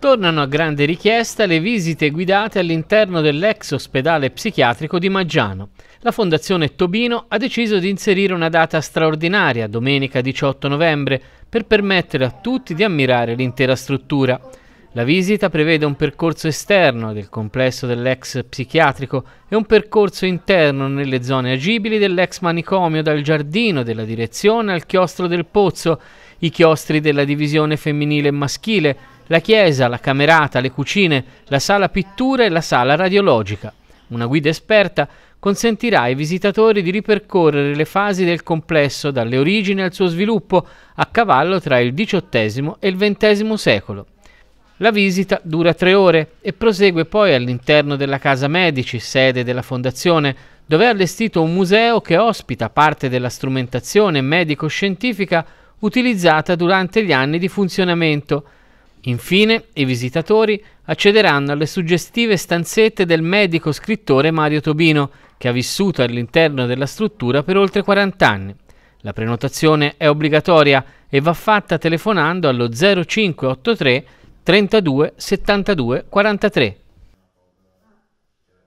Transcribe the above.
Tornano a grande richiesta le visite guidate all'interno dell'ex ospedale psichiatrico di Maggiano. La Fondazione Tobino ha deciso di inserire una data straordinaria, domenica 18 novembre, per permettere a tutti di ammirare l'intera struttura. La visita prevede un percorso esterno del complesso dell'ex psichiatrico e un percorso interno nelle zone agibili dell'ex manicomio dal giardino della direzione al chiostro del pozzo, i chiostri della divisione femminile e maschile, la chiesa, la camerata, le cucine, la sala pittura e la sala radiologica. Una guida esperta consentirà ai visitatori di ripercorrere le fasi del complesso dalle origini al suo sviluppo a cavallo tra il XVIII e il XX secolo. La visita dura tre ore e prosegue poi all'interno della Casa Medici, sede della fondazione, dove è allestito un museo che ospita parte della strumentazione medico-scientifica utilizzata durante gli anni di funzionamento, Infine, i visitatori accederanno alle suggestive stanzette del medico scrittore Mario Tobino, che ha vissuto all'interno della struttura per oltre 40 anni. La prenotazione è obbligatoria e va fatta telefonando allo 0583 32 72 43.